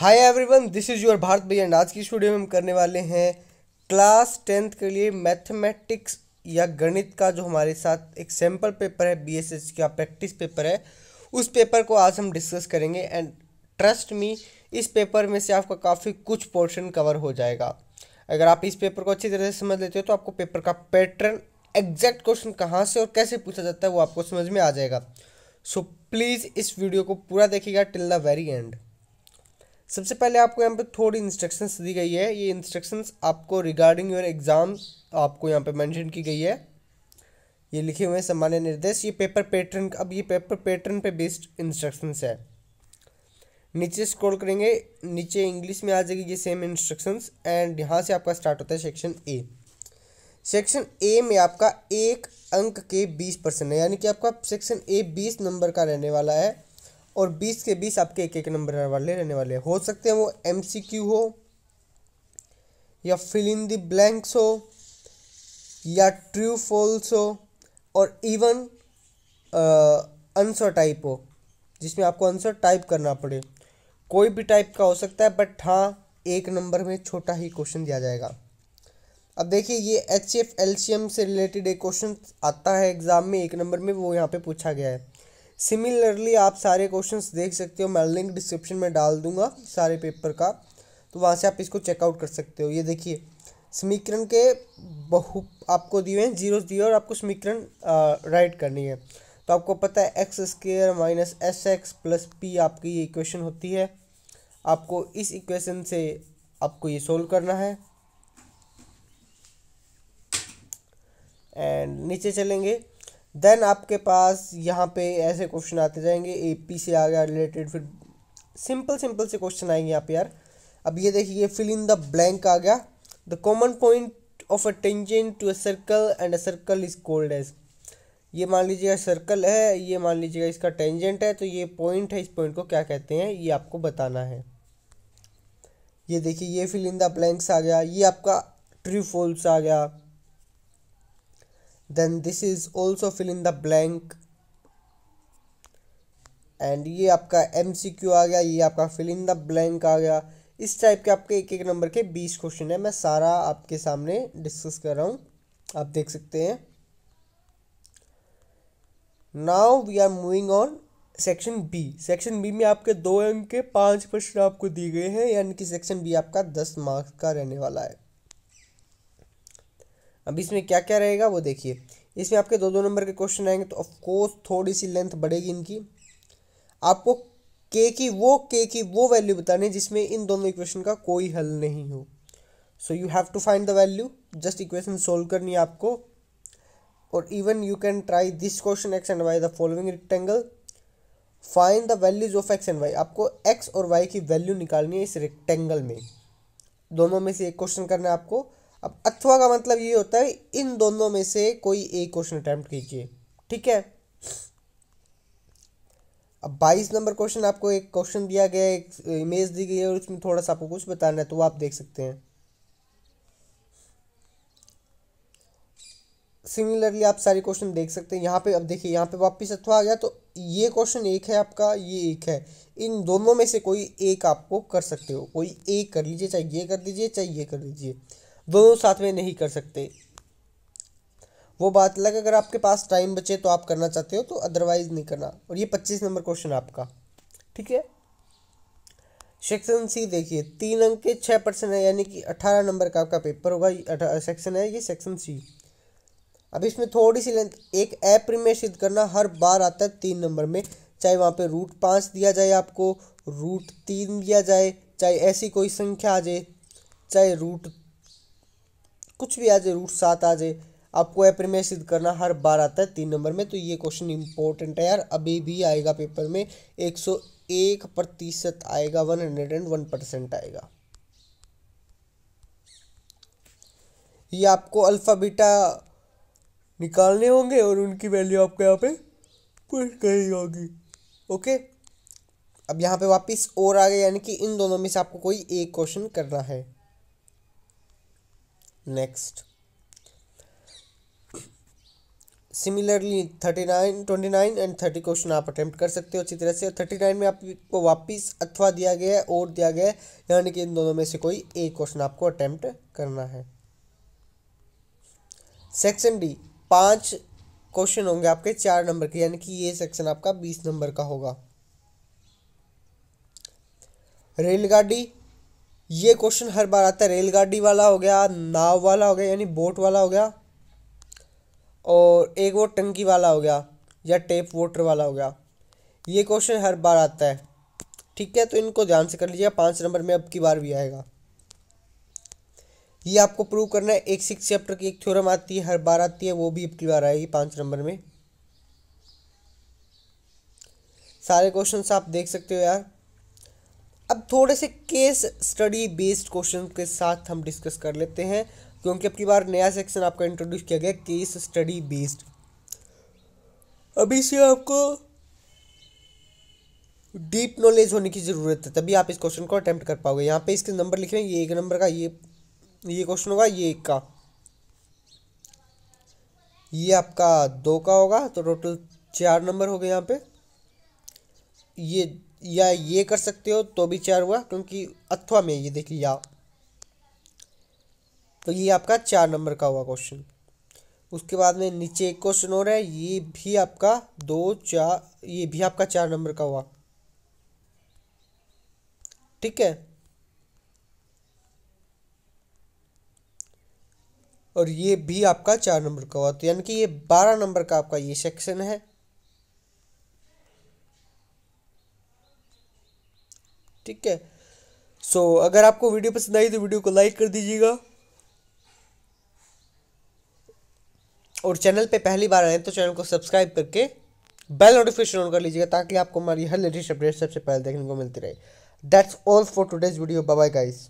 hi everyone this is your Bharat भैया आज की स्टूडियो में हम करने वाले हैं क्लास टेंथ के लिए मैथमेटिक्स या गणित का जो हमारे साथ एक सैम्पल पेपर है बीएसएस का प्रैक्टिस पेपर है उस पेपर को आज हम डिस्कस करेंगे एंड ट्रस्ट मी इस पेपर में से आपका काफ़ी कुछ पोर्शन कवर हो जाएगा अगर आप इस पेपर को अच्छी तरह से समझ लेते हो तो आपको पेपर का पैटर्न एग्जैक्ट क्वेश्चन कहाँ से और कैसे पूछा जाता है वो आपको समझ में आ जाएगा सो so, प्लीज़ इस वीडियो को पूरा देखिएगा टिल द वेरी एंड सबसे पहले आपको यहाँ पे थोड़ी इंस्ट्रक्शंस दी गई है ये इंस्ट्रक्शंस आपको रिगार्डिंग योर एग्ज़ाम्स आपको यहाँ पे मेंशन की गई है ये लिखे हुए हैं सामान्य निर्देश ये पेपर पैटर्न अब ये पेपर पैटर्न पे बेस्ड इंस्ट्रक्शंस है नीचे स्क्रॉल करेंगे नीचे इंग्लिश में आ जाएगी ये सेम इंस्ट्रक्शंस एंड यहाँ से आपका स्टार्ट होता है सेक्शन ए सेक्शन ए में आपका एक अंक के बीस परसेंट है यानी कि आपका सेक्शन ए बीस नंबर का रहने वाला है और बीस के बीस आपके एक एक नंबर वाले रहने वाले हो सकते हैं वो एम हो या फिल इन दी ब्लैंक्स हो या ट्रू फॉल्स हो और इवन आंसर टाइप हो जिसमें आपको आंसर टाइप करना पड़े कोई भी टाइप का हो सकता है बट हाँ एक नंबर में छोटा ही क्वेश्चन दिया जाएगा अब देखिए ये H F L C M से रिलेटेड एक क्वेश्चन आता है एग्ज़ाम में एक नंबर में वो यहाँ पे पूछा गया है सिमिलरली आप सारे क्वेश्चंस देख सकते हो मैं लिंक डिस्क्रिप्शन में डाल दूंगा सारे पेपर का तो वहाँ से आप इसको चेकआउट कर सकते हो ये देखिए समीकरण के बहु आपको दिए हैं जीरो दिए और आपको समीकरण राइट करनी है तो आपको पता है x square minus s x plus p आपकी ये इक्वेशन होती है आपको इस इक्वेशन से आपको ये सोल्व करना है एंड नीचे चलेंगे देन आपके पास यहाँ पे ऐसे क्वेश्चन आते जाएंगे ए पी से आ गया रिलेटेड फिर सिंपल सिंपल से क्वेश्चन आएंगे यहाँ पे यार अब ये देखिए फिल इन द ब्लैंक आ गया the common point of a tangent to a circle and a circle is called as ये मान लीजिएगा सर्कल है ये मान लीजिएगा इसका टेंजेंट है तो ये पॉइंट है इस पॉइंट को क्या कहते हैं ये आपको बताना है ये देखिए ये फिल इन द ब्लैंक्स आ गया ये आपका ट्रू फॉल्स आ गया then this is also fill in the blank and ये आपका एम सी क्यू आ गया ये आपका फिल इन द ब्लैंक आ गया इस टाइप के आपके एक एक नंबर के बीस क्वेश्चन है मैं सारा आपके सामने डिस्कस कर रहा हूँ आप देख सकते हैं now we are moving on section B section B में आपके दो अंक के पाँच प्रश्न आपको दिए गए हैं यानी कि सेक्शन बी आपका दस मार्क्स का रहने वाला है अब इसमें क्या क्या रहेगा वो देखिए इसमें आपके दो दो नंबर के क्वेश्चन आएंगे तो ऑफकोर्स थोड़ी सी लेंथ बढ़ेगी इनकी आपको के की वो के की वो वैल्यू बतानी है जिसमें इन दोनों इक्वेशन का कोई हल नहीं हो so you have to find the value just equation solve करनी है आपको और even you can try this question x and y the following rectangle find the values of x and y आपको एक्स और वाई की value निकालनी है इस रेक्टेंगल में दोनों में से एक क्वेश्चन करना है आपको अब अथवा का मतलब ये होता है इन दोनों में से कोई एक क्वेश्चन अटैम्प्ट कीजिए ठीक है अब बाईस नंबर क्वेश्चन आपको एक क्वेश्चन दिया गया एक इमेज दी गई है और उसमें थोड़ा सा आपको कुछ बताना है तो आप देख सकते हैं सिमिलरली आप सारे क्वेश्चन देख सकते हैं यहाँ पे अब देखिए यहाँ पे वापिस अथवा आ गया तो ये क्वेश्चन एक है आपका ये एक है इन दोनों में से कोई एक आपको कर सकते हो कोई एक कर लीजिए चाहे ये कर लीजिए चाहे ये कर लीजिए दोनों साथ में नहीं कर सकते वो बात अलग अगर आपके पास टाइम बचे तो आप करना चाहते हो तो अदरवाइज नहीं करना और ये पच्चीस नंबर क्वेश्चन आपका ठीक है सेक्शन सी देखिए तीन अंक के छः परसेंट है यानी कि अठारह नंबर का आपका पेपर होगा सेक्शन है ये सेक्शन सी अब इसमें थोड़ी सी लेंथ एक ऐप सिद्ध करना हर बार आता है तीन नंबर में चाहे वहाँ पे रूट पाँच दिया जाए आपको रूट तीन दिया जाए चाहे ऐसी कोई संख्या आ जाए चाहे रूट कुछ भी आ जाए रूट सात आ जाए आपको ऐप में सिद्ध करना हर बार आता है तीन नंबर में तो ये क्वेश्चन इंपॉर्टेंट है यार अभी भी आएगा पेपर में एक सौ एक प्रतिशत आएगा one hundred and one percent आएगा ये आपको अल्फ़ा बीटा निकालने होंगे और उनकी वैल्यू आपको यहाँ पे पुट कही होगी ओके अब यहाँ पे वापस और आ गए यानी कि इन दोनों में से आपको कोई एक क्वेश्चन करना है next similarly thirty nine twenty nine and thirty question आप अटैम्प्ट कर सकते हो अच्छी तरह से थर्टी नाइन में आपको वापिस अथवा दिया गया है और दिया गया है यानी कि इन दोनों में से कोई एक क्वेश्चन आपको अटैम्प्ट करना है सेक्शन डी पांच क्वेश्चन होंगे आपके चार नंबर के यानी कि ये सेक्शन आपका बीस नंबर का होगा रेलगाड़ी ये क्वेश्चन हर बार आता है रेलगाड़ी वाला हो गया नाव वाला हो गया यानी बोट वाला हो गया और एक वो टंकी वाला हो गया या टेप वोटर वाला हो गया ये क्वेश्चन हर बार आता है ठीक है तो इनको ध्यान से कर लीजिएगा पाँच नंबर में अब की बार भी आएगा ये आपको प्रूव करना है एक सिक्स चैप्टर की एक थ्योरम आती है हर बार आती है वो भी अब की बार आएगी पाँच नंबर में सारे क्वेश्चन आप देख सकते हो यार अब थोड़े से केस स्टडी बेस्ड क्वेश्चन के साथ हम डिस्कस कर लेते हैं क्योंकि अब की बार नया सेक्शन आपका इंट्रोड्यूस किया गया केस स्टडी बेस्ड अभी से आपको डीप नॉलेज होने की ज़रूरत है तभी आप इस क्वेश्चन को अटैम्प्ट कर पाओगे यहाँ पे इसके नंबर लिख रहे हैं ये एक नंबर का ये ये क्वेश्चन होगा ये एक का ये आपका दो का होगा तो टोटल चार नंबर हो गए यहाँ पे ये या ये कर सकते हो तो भी चार हुआ क्योंकि अथवा में ये देखिए या तो ये आपका चार नंबर का हुआ क्वेश्चन उसके बाद में नीचे एक क्वेश्चन और है ये भी आपका दो चार ये भी आपका चार नंबर का हुआ ठीक है और ये भी आपका चार नंबर का हुआ तो यानी कि ये बारह नंबर का आपका ये सेक्शन है ठीक है सो so, अगर आपको वीडियो पसंद आई तो वीडियो को लाइक कर दीजिएगा और चैनल पे पहली बार आए तो चैनल को सब्सक्राइब करके बेल नोटिफिकेशन ऑन कर लीजिएगा ताकि आपको हमारी हर लेटेस्ट अपडेट सबसे पहले देखने को मिलती रहे that's all for today's video bye guys